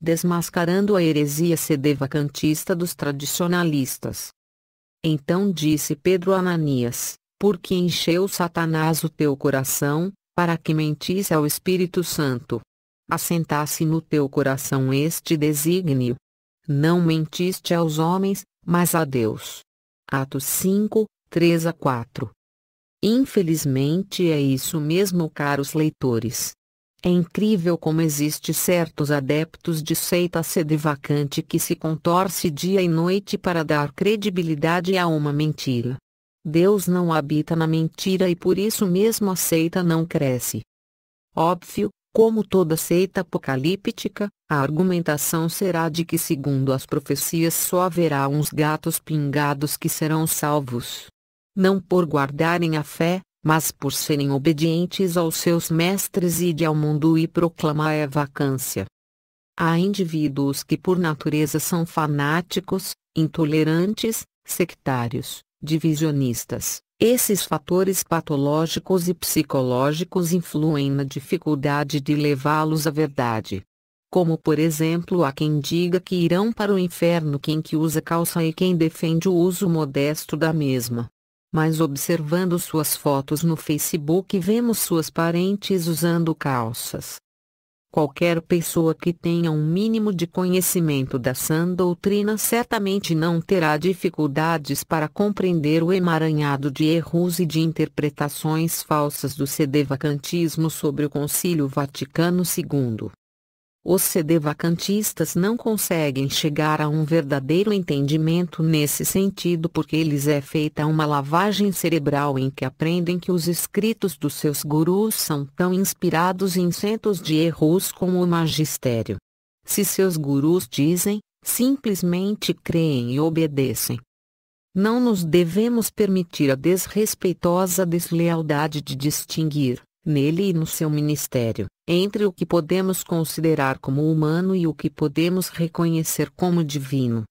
desmascarando a heresia sedevacantista dos tradicionalistas. Então disse Pedro a Ananias, porque encheu Satanás o teu coração, para que mentisse ao Espírito Santo. Assentasse no teu coração este desígnio. Não mentiste aos homens, mas a Deus. Atos 5, 3 a 4. Infelizmente é isso mesmo, caros leitores. É incrível como existe certos adeptos de seita sede vacante que se contorce dia e noite para dar credibilidade a uma mentira. Deus não habita na mentira e por isso mesmo a seita não cresce. Óbvio, como toda seita apocalíptica, a argumentação será de que segundo as profecias só haverá uns gatos pingados que serão salvos. Não por guardarem a fé, mas por serem obedientes aos seus mestres e de ao mundo e proclama a vacância. Há indivíduos que por natureza são fanáticos, intolerantes, sectários, divisionistas. Esses fatores patológicos e psicológicos influem na dificuldade de levá-los à verdade. Como por exemplo há quem diga que irão para o inferno quem que usa calça e quem defende o uso modesto da mesma mas observando suas fotos no Facebook vemos suas parentes usando calças. Qualquer pessoa que tenha um mínimo de conhecimento da sã doutrina certamente não terá dificuldades para compreender o emaranhado de erros e de interpretações falsas do sedevacantismo sobre o Concílio Vaticano II. Os sedevacantistas não conseguem chegar a um verdadeiro entendimento nesse sentido porque lhes é feita uma lavagem cerebral em que aprendem que os escritos dos seus gurus são tão inspirados em centos de erros como o magistério. Se seus gurus dizem, simplesmente creem e obedecem. Não nos devemos permitir a desrespeitosa deslealdade de distinguir nele e no seu ministério, entre o que podemos considerar como humano e o que podemos reconhecer como divino.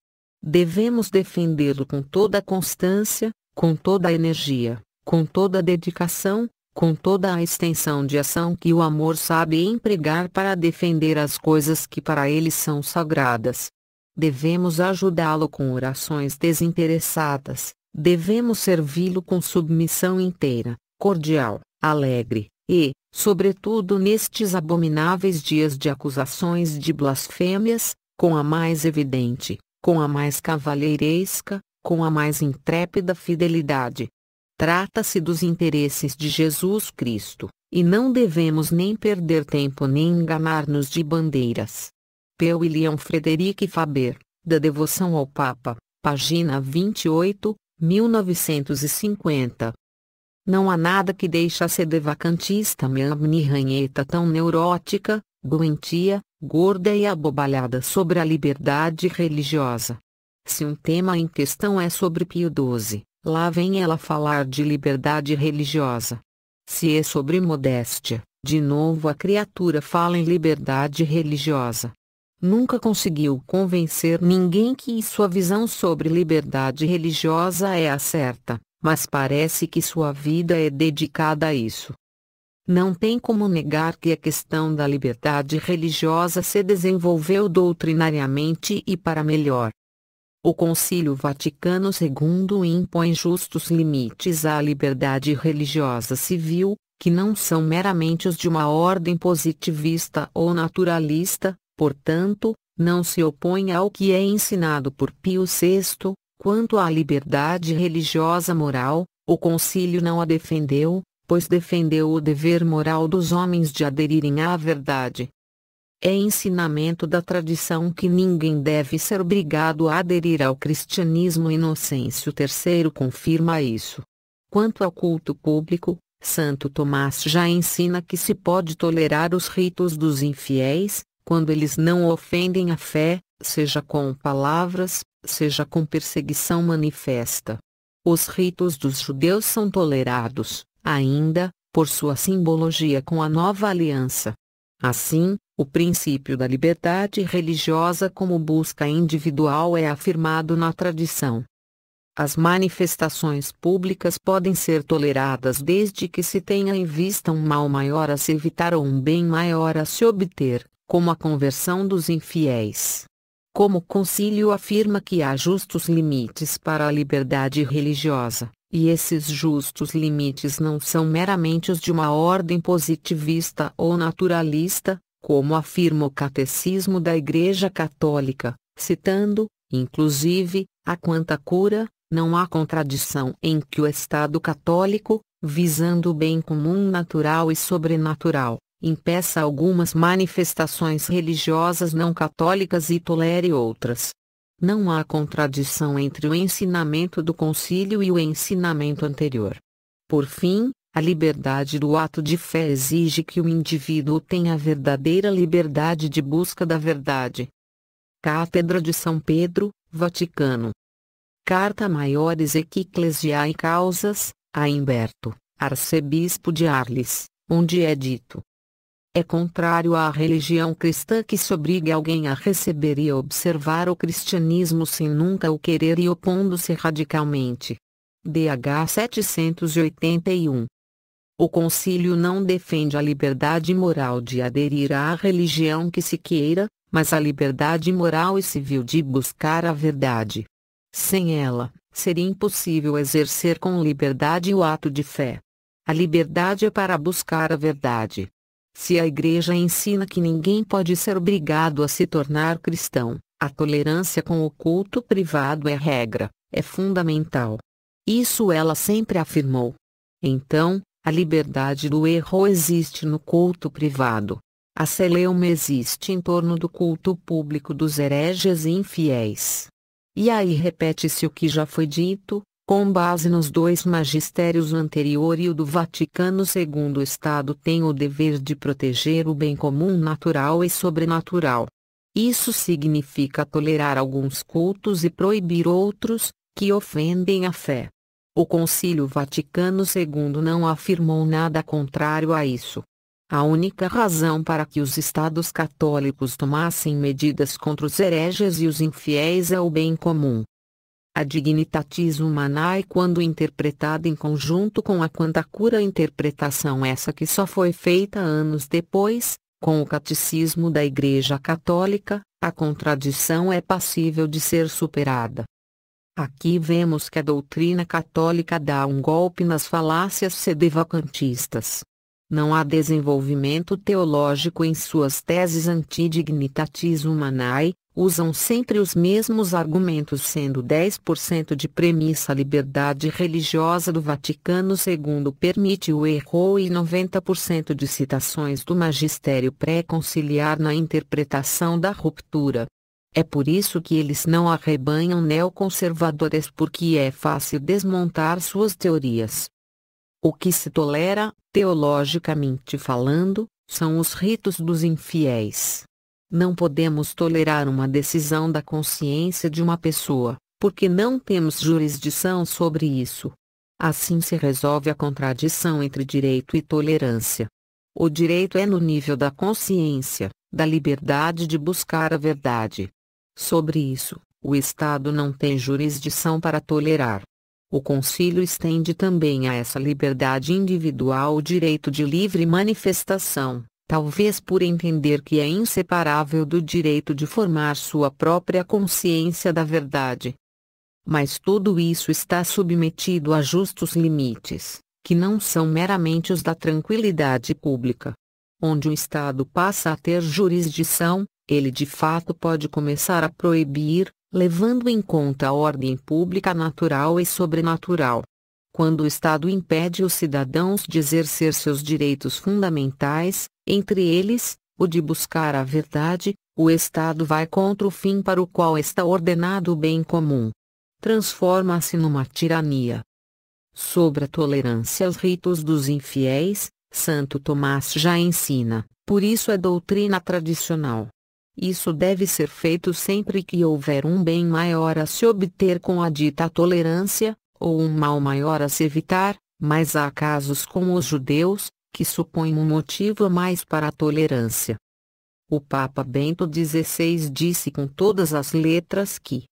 Devemos defendê-lo com toda a constância, com toda a energia, com toda a dedicação, com toda a extensão de ação que o amor sabe empregar para defender as coisas que para ele são sagradas. Devemos ajudá-lo com orações desinteressadas, devemos servi-lo com submissão inteira, cordial, alegre, e, sobretudo nestes abomináveis dias de acusações de blasfêmias, com a mais evidente, com a mais cavalheiresca, com a mais intrépida fidelidade. Trata-se dos interesses de Jesus Cristo, e não devemos nem perder tempo nem enganar-nos de bandeiras. P. William Frederic Faber, da Devoção ao Papa, página 28, 1950. Não há nada que deixe a sedevacantista vacantista Miamni ranheta tão neurótica, doentia, gorda e abobalhada sobre a liberdade religiosa. Se um tema em questão é sobre Pio XII, lá vem ela falar de liberdade religiosa. Se é sobre modéstia, de novo a criatura fala em liberdade religiosa. Nunca conseguiu convencer ninguém que sua visão sobre liberdade religiosa é a certa mas parece que sua vida é dedicada a isso. Não tem como negar que a questão da liberdade religiosa se desenvolveu doutrinariamente e para melhor. O Concílio Vaticano II impõe justos limites à liberdade religiosa civil, que não são meramente os de uma ordem positivista ou naturalista, portanto, não se opõe ao que é ensinado por Pio VI, Quanto à liberdade religiosa moral, o concílio não a defendeu, pois defendeu o dever moral dos homens de aderirem à verdade. É ensinamento da tradição que ninguém deve ser obrigado a aderir ao cristianismo. Inocêncio III confirma isso. Quanto ao culto público, Santo Tomás já ensina que se pode tolerar os ritos dos infiéis, quando eles não ofendem a fé, seja com palavras, seja com perseguição manifesta. Os ritos dos judeus são tolerados, ainda, por sua simbologia com a nova aliança. Assim, o princípio da liberdade religiosa como busca individual é afirmado na tradição. As manifestações públicas podem ser toleradas desde que se tenha em vista um mal maior a se evitar ou um bem maior a se obter, como a conversão dos infiéis como o concílio afirma que há justos limites para a liberdade religiosa, e esses justos limites não são meramente os de uma ordem positivista ou naturalista, como afirma o Catecismo da Igreja Católica, citando, inclusive, a quanta cura, não há contradição em que o Estado católico, visando o bem comum natural e sobrenatural, impeça algumas manifestações religiosas não católicas e tolere outras. Não há contradição entre o ensinamento do concílio e o ensinamento anterior. Por fim, a liberdade do ato de fé exige que o indivíduo tenha verdadeira liberdade de busca da verdade. Cátedra de São Pedro, Vaticano. Carta Maiores Equiclesiae Causas, a Humberto, arcebispo de Arles, onde é dito: é contrário à religião cristã que se obrigue alguém a receber e observar o cristianismo sem nunca o querer e opondo-se radicalmente. DH 781 o concílio não defende a liberdade moral de aderir à religião que se queira, mas a liberdade moral e civil de buscar a verdade. Sem ela, seria impossível exercer com liberdade o ato de fé. A liberdade é para buscar a verdade. Se a Igreja ensina que ninguém pode ser obrigado a se tornar cristão, a tolerância com o culto privado é regra, é fundamental. Isso ela sempre afirmou. Então, a liberdade do erro existe no culto privado. A celeuma existe em torno do culto público dos hereges e infiéis. E aí repete-se o que já foi dito, com base nos dois magistérios o anterior e o do Vaticano II o Estado tem o dever de proteger o bem comum natural e sobrenatural. Isso significa tolerar alguns cultos e proibir outros, que ofendem a fé. O Concílio Vaticano II não afirmou nada contrário a isso. A única razão para que os Estados católicos tomassem medidas contra os hereges e os infiéis é o bem comum. A dignitatis humanae quando interpretada em conjunto com a quanta cura, interpretação essa que só foi feita anos depois, com o catecismo da Igreja Católica, a contradição é passível de ser superada. Aqui vemos que a doutrina católica dá um golpe nas falácias sedevacantistas. Não há desenvolvimento teológico em suas teses antidignitatis humanae, usam sempre os mesmos argumentos sendo 10% de premissa liberdade religiosa do Vaticano II permite o erro e 90% de citações do magistério pré-conciliar na interpretação da ruptura. É por isso que eles não arrebanham neoconservadores porque é fácil desmontar suas teorias. O que se tolera, teologicamente falando, são os ritos dos infiéis. Não podemos tolerar uma decisão da consciência de uma pessoa, porque não temos jurisdição sobre isso. Assim se resolve a contradição entre direito e tolerância. O direito é no nível da consciência, da liberdade de buscar a verdade. Sobre isso, o Estado não tem jurisdição para tolerar. O concílio estende também a essa liberdade individual o direito de livre manifestação, talvez por entender que é inseparável do direito de formar sua própria consciência da verdade. Mas tudo isso está submetido a justos limites, que não são meramente os da tranquilidade pública. Onde o Estado passa a ter jurisdição, ele de fato pode começar a proibir, levando em conta a ordem pública natural e sobrenatural. Quando o Estado impede os cidadãos de exercer seus direitos fundamentais, entre eles, o de buscar a verdade, o Estado vai contra o fim para o qual está ordenado o bem comum. Transforma-se numa tirania. Sobre a tolerância aos ritos dos infiéis, Santo Tomás já ensina, por isso é doutrina tradicional. Isso deve ser feito sempre que houver um bem maior a se obter com a dita tolerância, ou um mal maior a se evitar, mas há casos como os judeus, que supõem um motivo a mais para a tolerância. O Papa Bento XVI disse com todas as letras que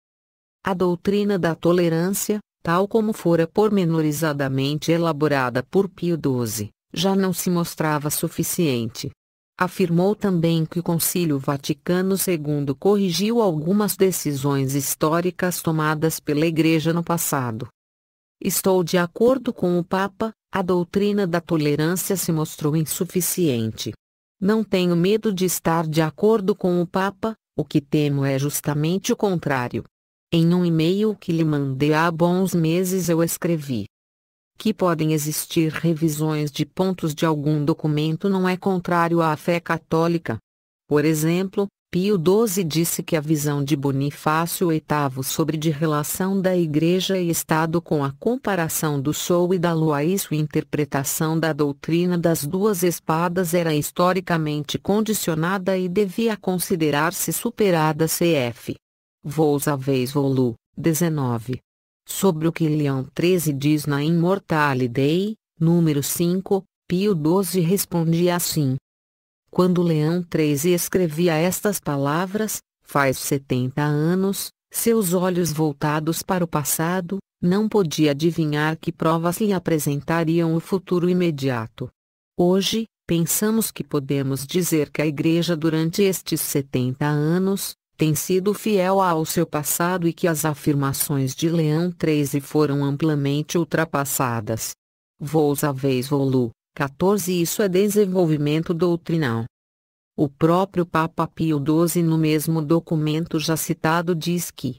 a doutrina da tolerância, tal como fora pormenorizadamente elaborada por Pio XII, já não se mostrava suficiente. Afirmou também que o Concílio Vaticano II corrigiu algumas decisões históricas tomadas pela Igreja no passado. Estou de acordo com o Papa, a doutrina da tolerância se mostrou insuficiente. Não tenho medo de estar de acordo com o Papa, o que temo é justamente o contrário. Em um e-mail que lhe mandei há bons meses eu escrevi: que podem existir revisões de pontos de algum documento não é contrário à fé católica. Por exemplo, Pio XII disse que a visão de Bonifácio VIII sobre de relação da Igreja e Estado com a comparação do Sol e da Lua e sua interpretação da doutrina das duas espadas era historicamente condicionada e devia considerar-se superada cf. Vousa vez volu, 19. Sobre o que Leão XIII diz na Day, número 5, Pio XII respondia assim. Quando Leão XIII escrevia estas palavras, faz 70 anos, seus olhos voltados para o passado, não podia adivinhar que provas lhe apresentariam o futuro imediato. Hoje, pensamos que podemos dizer que a Igreja durante estes 70 anos, tem sido fiel ao seu passado e que as afirmações de Leão 13 foram amplamente ultrapassadas. Vous a vez volu, 14 Isso é desenvolvimento doutrinal. O próprio Papa Pio XII no mesmo documento já citado diz que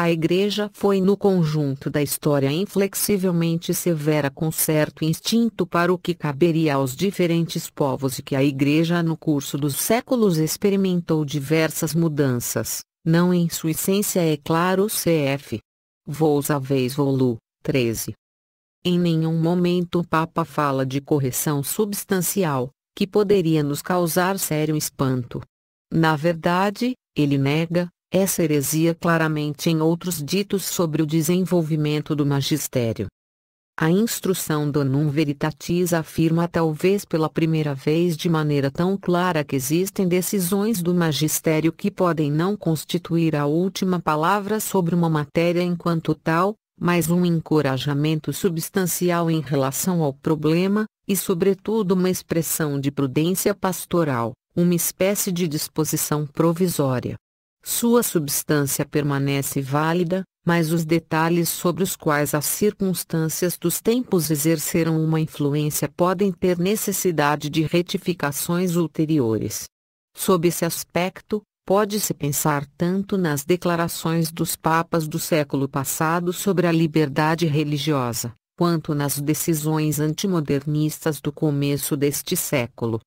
a igreja foi no conjunto da história inflexivelmente severa com certo instinto para o que caberia aos diferentes povos e que a igreja no curso dos séculos experimentou diversas mudanças, não em sua essência é claro cf. Vols a vez volu, 13. Em nenhum momento o Papa fala de correção substancial, que poderia nos causar sério espanto. Na verdade, ele nega, essa heresia claramente em outros ditos sobre o desenvolvimento do magistério. A instrução do Veritatis afirma talvez pela primeira vez de maneira tão clara que existem decisões do magistério que podem não constituir a última palavra sobre uma matéria enquanto tal, mas um encorajamento substancial em relação ao problema, e sobretudo uma expressão de prudência pastoral, uma espécie de disposição provisória sua substância permanece válida, mas os detalhes sobre os quais as circunstâncias dos tempos exerceram uma influência podem ter necessidade de retificações ulteriores. Sob esse aspecto, pode-se pensar tanto nas declarações dos papas do século passado sobre a liberdade religiosa, quanto nas decisões antimodernistas do começo deste século.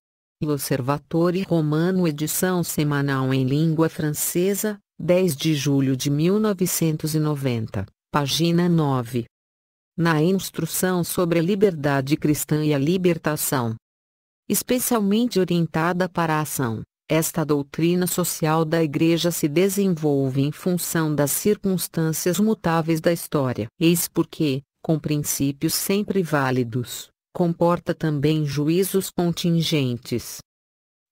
L'Osservatore Romano edição semanal em língua francesa, 10 de julho de 1990, página 9. Na instrução sobre a liberdade cristã e a libertação, especialmente orientada para a ação, esta doutrina social da Igreja se desenvolve em função das circunstâncias mutáveis da história. Eis porque, com princípios sempre válidos, comporta também juízos contingentes.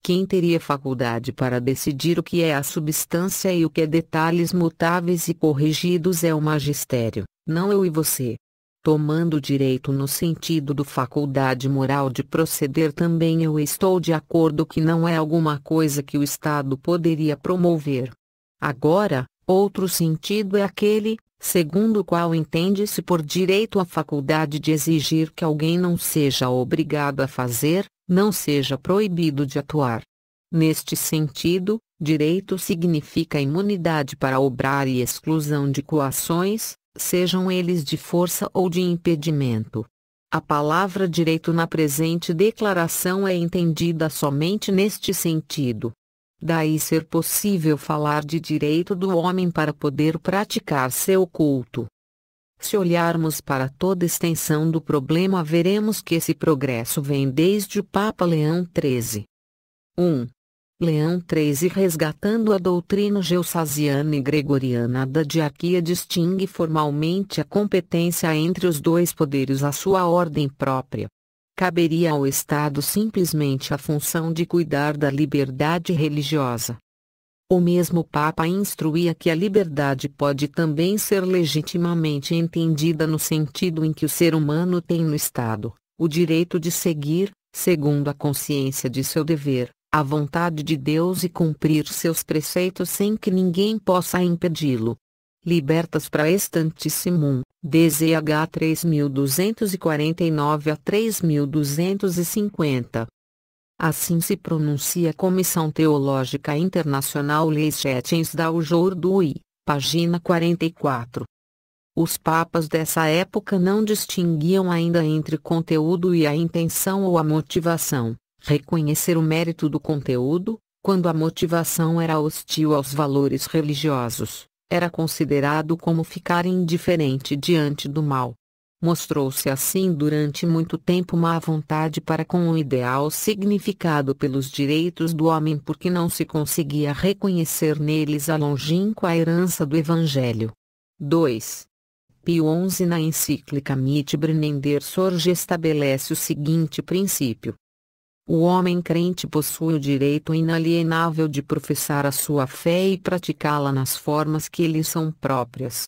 Quem teria faculdade para decidir o que é a substância e o que é detalhes mutáveis e corrigidos é o magistério, não eu e você. Tomando direito no sentido do faculdade moral de proceder também eu estou de acordo que não é alguma coisa que o Estado poderia promover. Agora, outro sentido é aquele, segundo o qual entende-se por direito a faculdade de exigir que alguém não seja obrigado a fazer, não seja proibido de atuar. Neste sentido, direito significa imunidade para obrar e exclusão de coações, sejam eles de força ou de impedimento. A palavra direito na presente declaração é entendida somente neste sentido daí ser possível falar de direito do homem para poder praticar seu culto. Se olharmos para toda extensão do problema veremos que esse progresso vem desde o Papa Leão XIII. 1. Leão XIII resgatando a doutrina geosaziana e gregoriana da diarquia distingue formalmente a competência entre os dois poderes à sua ordem própria caberia ao Estado simplesmente a função de cuidar da liberdade religiosa. O mesmo Papa instruía que a liberdade pode também ser legitimamente entendida no sentido em que o ser humano tem no Estado, o direito de seguir, segundo a consciência de seu dever, a vontade de Deus e cumprir seus preceitos sem que ninguém possa impedi-lo. Libertas para estantissimum, DZH 3249 a 3250. Assim se pronuncia a Comissão Teológica Internacional Leis Chetens da Ujordui, página 44. Os papas dessa época não distinguiam ainda entre conteúdo e a intenção ou a motivação, reconhecer o mérito do conteúdo, quando a motivação era hostil aos valores religiosos, era considerado como ficar indiferente diante do mal. Mostrou-se assim durante muito tempo má vontade para com o ideal significado pelos direitos do homem porque não se conseguia reconhecer neles a longínqua herança do Evangelho. 2. Pio XI na encíclica Mitbrenender Sorge estabelece o seguinte princípio. O homem crente possui o direito inalienável de professar a sua fé e praticá-la nas formas que lhe são próprias.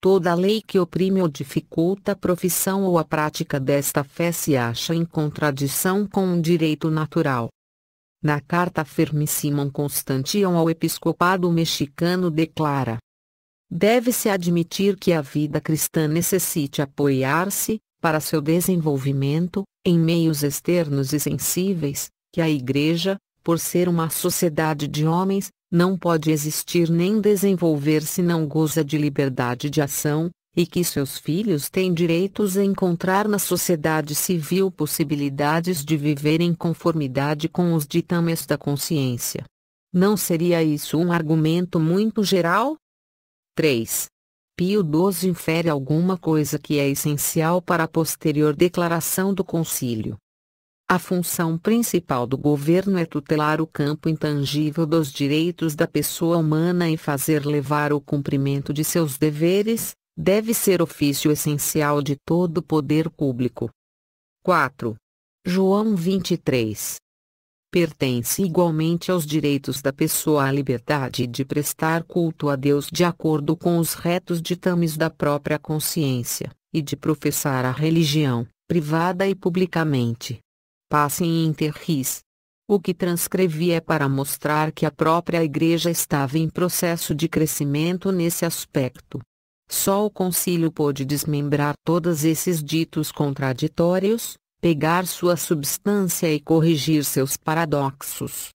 Toda lei que oprime ou dificulta a profissão ou a prática desta fé se acha em contradição com o direito natural. Na carta firmíssima Constantion ao Episcopado Mexicano declara Deve-se admitir que a vida cristã necessite apoiar-se, para seu desenvolvimento, em meios externos e sensíveis, que a Igreja, por ser uma sociedade de homens, não pode existir nem desenvolver se não goza de liberdade de ação, e que seus filhos têm direitos a encontrar na sociedade civil possibilidades de viver em conformidade com os ditames da consciência. Não seria isso um argumento muito geral? 3. Pio XII infere alguma coisa que é essencial para a posterior declaração do concílio. A função principal do governo é tutelar o campo intangível dos direitos da pessoa humana e fazer levar o cumprimento de seus deveres, deve ser ofício essencial de todo o poder público. 4. João 23 pertence igualmente aos direitos da pessoa a liberdade de prestar culto a Deus de acordo com os retos ditames da própria consciência, e de professar a religião, privada e publicamente. Passe em interris. O que transcrevi é para mostrar que a própria Igreja estava em processo de crescimento nesse aspecto. Só o concílio pôde desmembrar todos esses ditos contraditórios, pegar sua substância e corrigir seus paradoxos.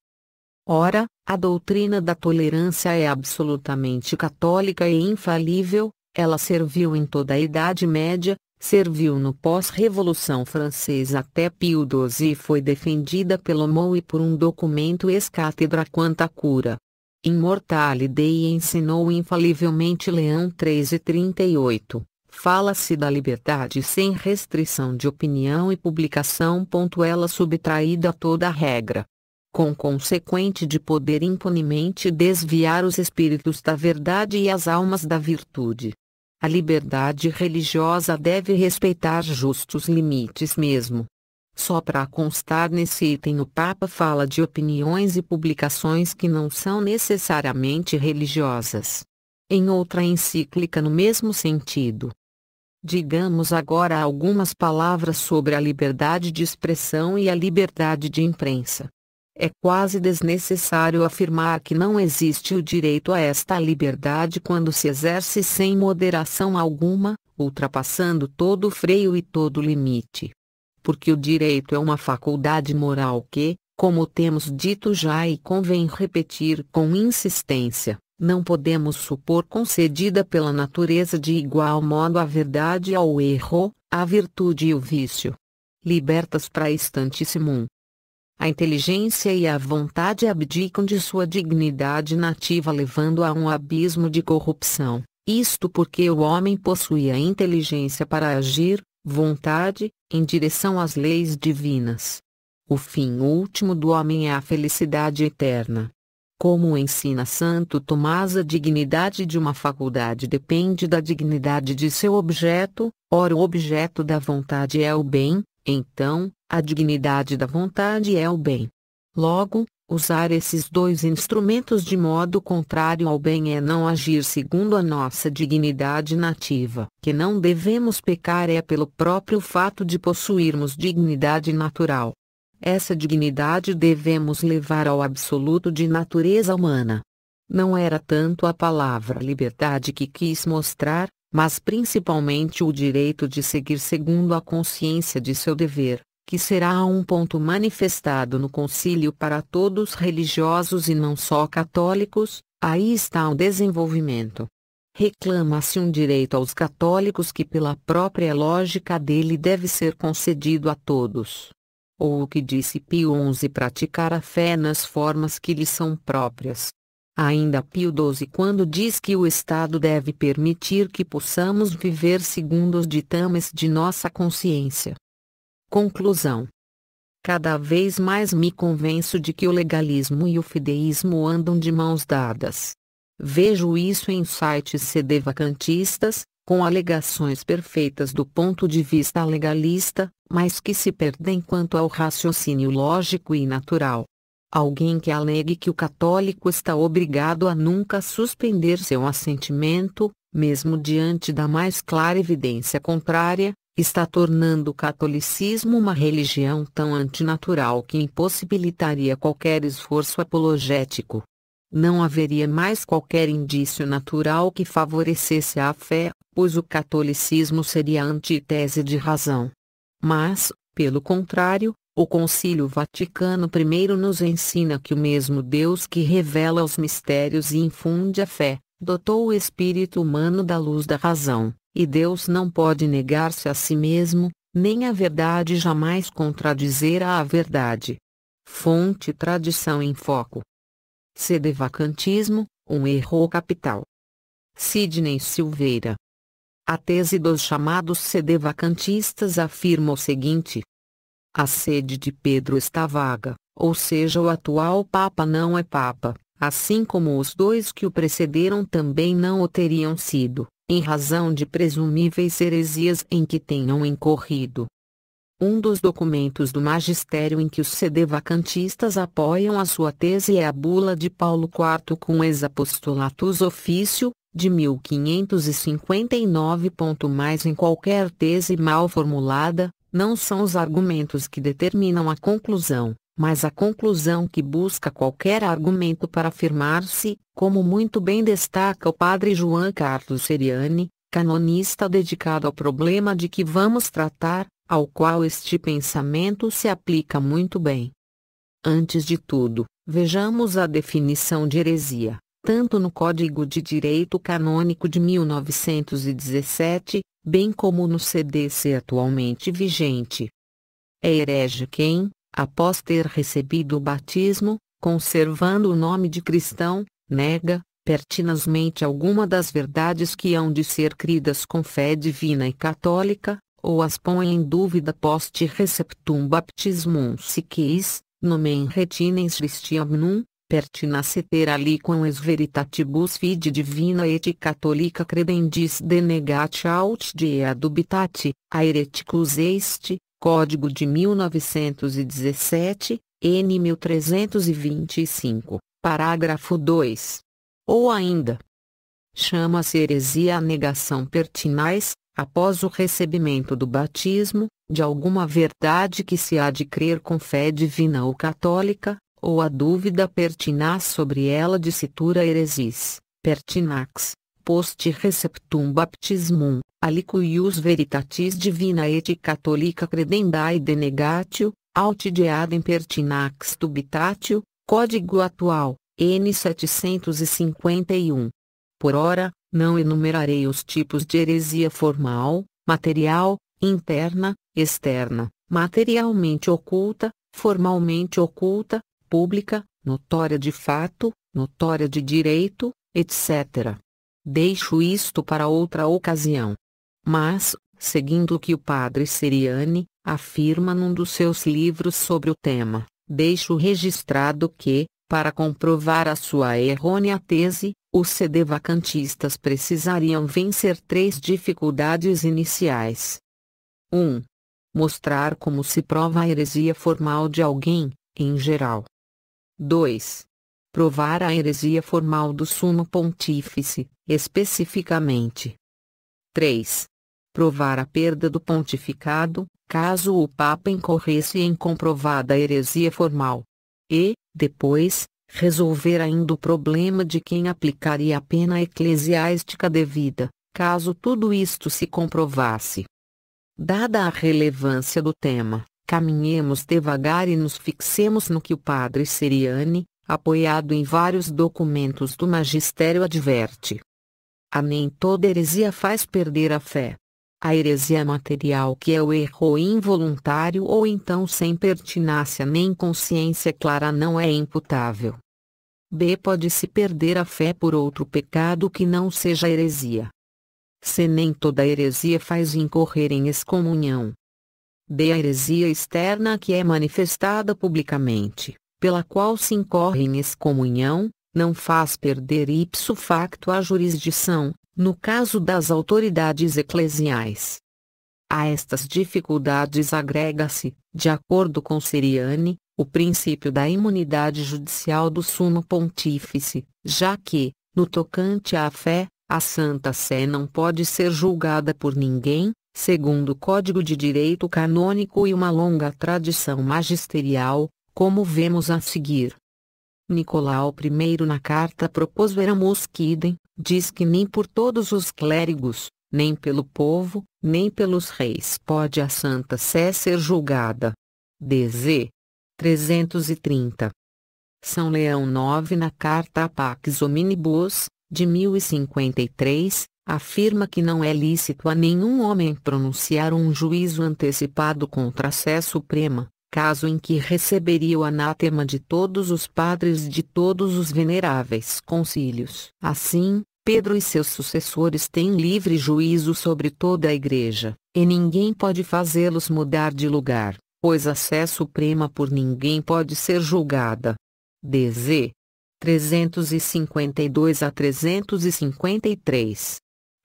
Ora, a doutrina da tolerância é absolutamente católica e infalível, ela serviu em toda a Idade Média, serviu no pós-Revolução Francesa até Pio XII e foi defendida pelo Mou e por um documento ex-cátedra quanta cura. Imortale Dei ensinou infalivelmente Leão 3 e 38. Fala-se da liberdade sem restrição de opinião e publicação. Ela subtraída a toda a regra. Com consequente de poder impunemente desviar os espíritos da verdade e as almas da virtude. A liberdade religiosa deve respeitar justos limites mesmo. Só para constar nesse item o Papa fala de opiniões e publicações que não são necessariamente religiosas. Em outra encíclica no mesmo sentido, Digamos agora algumas palavras sobre a liberdade de expressão e a liberdade de imprensa. É quase desnecessário afirmar que não existe o direito a esta liberdade quando se exerce sem moderação alguma, ultrapassando todo freio e todo limite. Porque o direito é uma faculdade moral que, como temos dito já e convém repetir com insistência, não podemos supor concedida pela natureza de igual modo a verdade ao erro, a virtude e o vício. Libertas para instantíssimo. A inteligência e a vontade abdicam de sua dignidade nativa levando a um abismo de corrupção, isto porque o homem possui a inteligência para agir, vontade, em direção às leis divinas. O fim último do homem é a felicidade eterna. Como ensina Santo Tomás, a dignidade de uma faculdade depende da dignidade de seu objeto, ora o objeto da vontade é o bem, então, a dignidade da vontade é o bem. Logo, usar esses dois instrumentos de modo contrário ao bem é não agir segundo a nossa dignidade nativa. Que não devemos pecar é pelo próprio fato de possuirmos dignidade natural. Essa dignidade devemos levar ao absoluto de natureza humana. Não era tanto a palavra liberdade que quis mostrar, mas principalmente o direito de seguir segundo a consciência de seu dever, que será um ponto manifestado no concílio para todos religiosos e não só católicos, aí está o desenvolvimento. Reclama-se um direito aos católicos que pela própria lógica dele deve ser concedido a todos ou o que disse Pio XI praticar a fé nas formas que lhe são próprias. Ainda Pio XII quando diz que o Estado deve permitir que possamos viver segundo os ditames de nossa consciência. Conclusão Cada vez mais me convenço de que o legalismo e o fideísmo andam de mãos dadas. Vejo isso em sites sedevacantistas, com alegações perfeitas do ponto de vista legalista, mas que se perdem quanto ao raciocínio lógico e natural. Alguém que alegue que o católico está obrigado a nunca suspender seu assentimento, mesmo diante da mais clara evidência contrária, está tornando o catolicismo uma religião tão antinatural que impossibilitaria qualquer esforço apologético não haveria mais qualquer indício natural que favorecesse a fé, pois o catolicismo seria a antítese de razão. Mas, pelo contrário, o Concílio Vaticano I nos ensina que o mesmo Deus que revela os mistérios e infunde a fé, dotou o espírito humano da luz da razão, e Deus não pode negar-se a si mesmo, nem a verdade jamais contradizer a verdade. Fonte Tradição em Foco CD vacantismo, um erro capital. Sidney Silveira. A tese dos chamados CD vacantistas afirma o seguinte. A sede de Pedro está vaga, ou seja o atual Papa não é Papa, assim como os dois que o precederam também não o teriam sido, em razão de presumíveis heresias em que tenham incorrido. Um dos documentos do magistério em que os sedevacantistas apoiam a sua tese é a bula de Paulo IV com ex Apostolatus Officio. de 1559. Mais em qualquer tese mal formulada, não são os argumentos que determinam a conclusão, mas a conclusão que busca qualquer argumento para afirmar-se, como muito bem destaca o padre João Carlos Seriani, canonista dedicado ao problema de que vamos tratar, ao qual este pensamento se aplica muito bem. Antes de tudo, vejamos a definição de heresia, tanto no Código de Direito Canônico de 1917, bem como no CDC atualmente vigente. É herege quem, após ter recebido o batismo, conservando o nome de cristão, nega, pertinazmente alguma das verdades que hão de ser cridas com fé divina e católica, ou as põe em dúvida post receptum baptismum sicis, nomen retinens ristiamnum, pertinaciter aliquam es veritatibus fide divina et catholica credendis denegati aut dia dubitati, aereticus este, Código de 1917, N 1325, parágrafo 2. Ou ainda, chama-se heresia a negação pertinaz, após o recebimento do batismo, de alguma verdade que se há de crer com fé divina ou católica, ou a dúvida pertinaz sobre ela de citura heresis, pertinax, post receptum baptismum, aliquius veritatis divina et catholica credendae denegatio, autideadem pertinax dubitatio, código atual, N751. Por ora, não enumerarei os tipos de heresia formal, material, interna, externa, materialmente oculta, formalmente oculta, pública, notória de fato, notória de direito, etc. Deixo isto para outra ocasião. Mas, seguindo o que o padre Seriani afirma num dos seus livros sobre o tema, deixo registrado que, para comprovar a sua errônea tese, os CD vacantistas precisariam vencer três dificuldades iniciais. 1. Um, mostrar como se prova a heresia formal de alguém, em geral. 2. Provar a heresia formal do sumo pontífice, especificamente. 3. Provar a perda do pontificado, caso o Papa incorresse em comprovada heresia formal. E, depois, resolver ainda o problema de quem aplicaria a pena eclesiástica devida, caso tudo isto se comprovasse. Dada a relevância do tema, caminhemos devagar e nos fixemos no que o padre Seriani, apoiado em vários documentos do magistério adverte. A nem toda heresia faz perder a fé. A heresia material que é o erro involuntário ou então sem pertinácia nem consciência clara não é imputável. B. Pode-se perder a fé por outro pecado que não seja heresia. C. Nem toda heresia faz incorrer em excomunhão. D. A heresia externa que é manifestada publicamente, pela qual se incorre em excomunhão, não faz perder ipso facto a jurisdição, no caso das autoridades eclesiais. A estas dificuldades agrega-se, de acordo com Seriani, o princípio da imunidade judicial do Sumo Pontífice, já que, no tocante à fé, a Santa Sé não pode ser julgada por ninguém, segundo o Código de Direito Canônico e uma longa tradição magisterial, como vemos a seguir. Nicolau I na carta propôs veramus quidem, diz que nem por todos os clérigos, nem pelo povo, nem pelos reis pode a Santa Sé ser julgada. DZ, 330. São Leão IX na Carta a Pax Hominibus, de 1053, afirma que não é lícito a nenhum homem pronunciar um juízo antecipado contra a Sé Suprema, caso em que receberia o anátema de todos os padres de todos os veneráveis concílios. Assim, Pedro e seus sucessores têm livre juízo sobre toda a Igreja, e ninguém pode fazê-los mudar de lugar pois a Sé Suprema por ninguém pode ser julgada. DZ 352 a 353.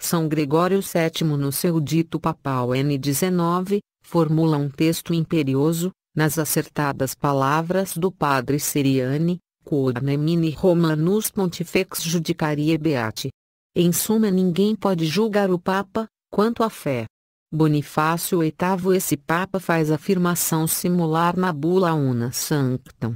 São Gregório VII no seu dito papal N19, formula um texto imperioso, nas acertadas palavras do padre Seriani, Quodnemini Romanus Pontifex Judicaria Beati. Em suma ninguém pode julgar o Papa, quanto à fé, Bonifácio VIII Esse Papa faz afirmação similar na Bula Una Sanctum.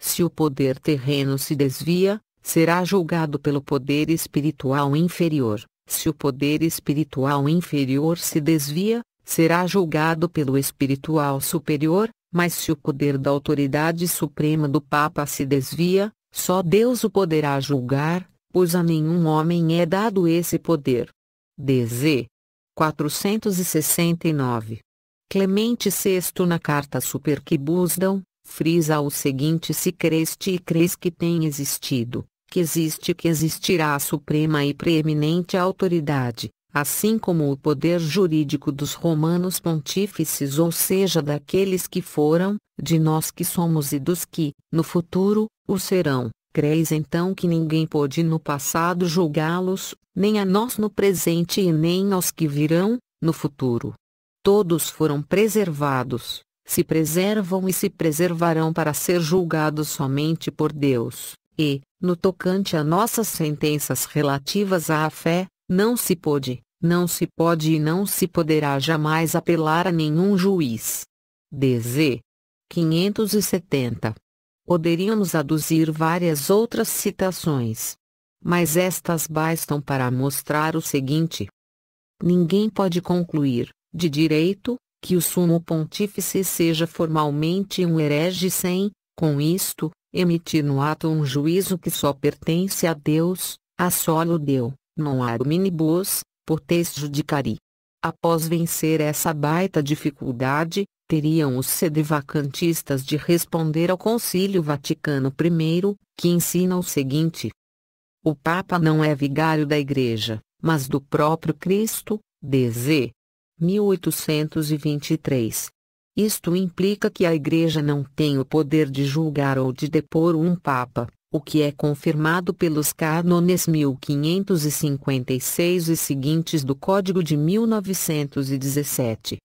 Se o poder terreno se desvia, será julgado pelo poder espiritual inferior. Se o poder espiritual inferior se desvia, será julgado pelo espiritual superior, mas se o poder da autoridade suprema do Papa se desvia, só Deus o poderá julgar, pois a nenhum homem é dado esse poder. DZ 469. Clemente VI na carta super frisa o seguinte se creste e crês que tem existido, que existe que existirá a suprema e preeminente autoridade, assim como o poder jurídico dos romanos pontífices ou seja daqueles que foram, de nós que somos e dos que, no futuro, o serão, Creis então que ninguém pôde no passado julgá-los, nem a nós no presente e nem aos que virão, no futuro. Todos foram preservados, se preservam e se preservarão para ser julgados somente por Deus, e, no tocante a nossas sentenças relativas à fé, não se pôde, não se pode e não se poderá jamais apelar a nenhum juiz. DZ 570 Poderíamos aduzir várias outras citações. Mas estas bastam para mostrar o seguinte: Ninguém pode concluir, de direito, que o sumo pontífice seja formalmente um herege sem, com isto, emitir no ato um juízo que só pertence a Deus, a solo Deu, non ad minibus, potes judicari. Após vencer essa baita dificuldade, teriam os sedevacantistas de responder ao Concílio Vaticano I, que ensina o seguinte: O Papa não é vigário da Igreja, mas do próprio Cristo, DZ. 1823. Isto implica que a Igreja não tem o poder de julgar ou de depor um Papa, o que é confirmado pelos cânones 1556 e seguintes do Código de 1917.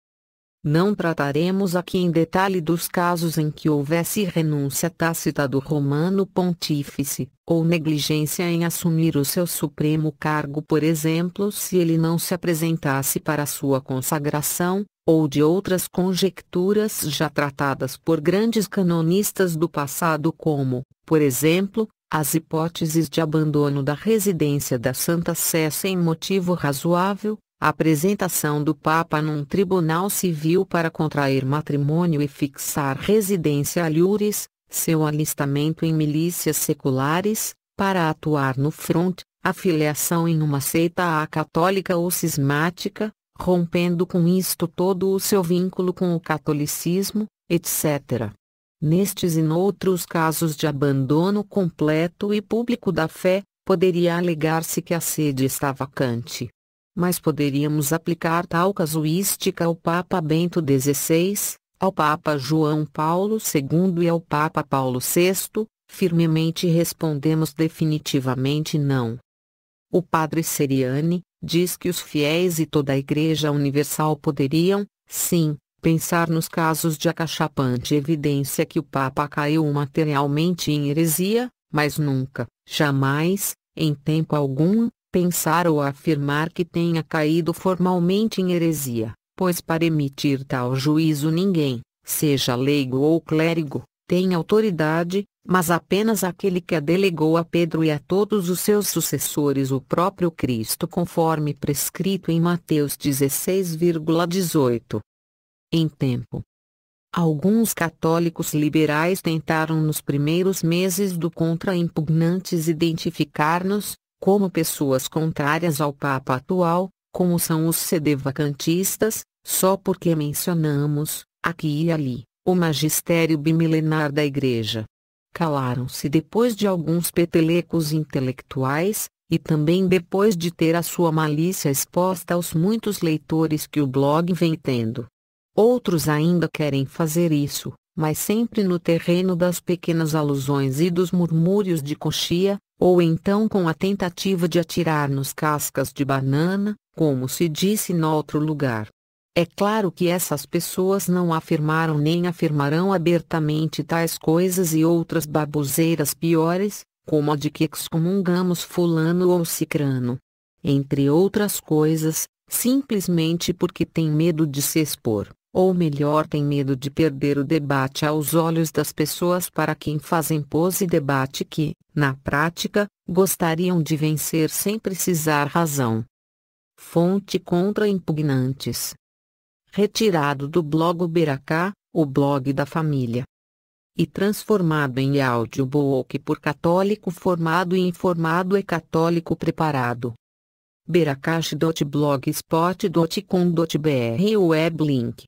Não trataremos aqui em detalhe dos casos em que houvesse renúncia tácita do romano pontífice, ou negligência em assumir o seu supremo cargo por exemplo se ele não se apresentasse para sua consagração, ou de outras conjecturas já tratadas por grandes canonistas do passado como, por exemplo, as hipóteses de abandono da residência da Santa Sé sem motivo razoável, apresentação do Papa num tribunal civil para contrair matrimônio e fixar residência a Lures, seu alistamento em milícias seculares, para atuar no front, afiliação em uma seita a católica ou cismática, rompendo com isto todo o seu vínculo com o catolicismo, etc. Nestes e noutros casos de abandono completo e público da fé, poderia alegar-se que a sede está vacante. Mas poderíamos aplicar tal casuística ao Papa Bento XVI, ao Papa João Paulo II e ao Papa Paulo VI, firmemente respondemos definitivamente não. O padre Seriani, diz que os fiéis e toda a Igreja Universal poderiam, sim, pensar nos casos de acachapante evidência que o Papa caiu materialmente em heresia, mas nunca, jamais, em tempo algum, pensar ou afirmar que tenha caído formalmente em heresia, pois para emitir tal juízo ninguém, seja leigo ou clérigo, tem autoridade, mas apenas aquele que a delegou a Pedro e a todos os seus sucessores o próprio Cristo conforme prescrito em Mateus 16,18. Em tempo. Alguns católicos liberais tentaram nos primeiros meses do contra impugnantes identificar-nos, como pessoas contrárias ao Papa atual, como são os sedevacantistas, só porque mencionamos, aqui e ali, o magistério bimilenar da Igreja. Calaram-se depois de alguns petelecos intelectuais, e também depois de ter a sua malícia exposta aos muitos leitores que o blog vem tendo. Outros ainda querem fazer isso, mas sempre no terreno das pequenas alusões e dos murmúrios de coxia, ou então com a tentativa de atirar-nos cascas de banana, como se disse noutro lugar. É claro que essas pessoas não afirmaram nem afirmarão abertamente tais coisas e outras baboseiras piores, como a de que excomungamos fulano ou cicrano. Entre outras coisas, simplesmente porque tem medo de se expor, ou melhor tem medo de perder o debate aos olhos das pessoas para quem fazem pose debate que, na prática, gostariam de vencer sem precisar razão. Fonte contra impugnantes retirado do blog Uberacá, o blog da família, e transformado em audiobook por católico formado e informado e católico preparado. beracash.blogspot.com.br Weblink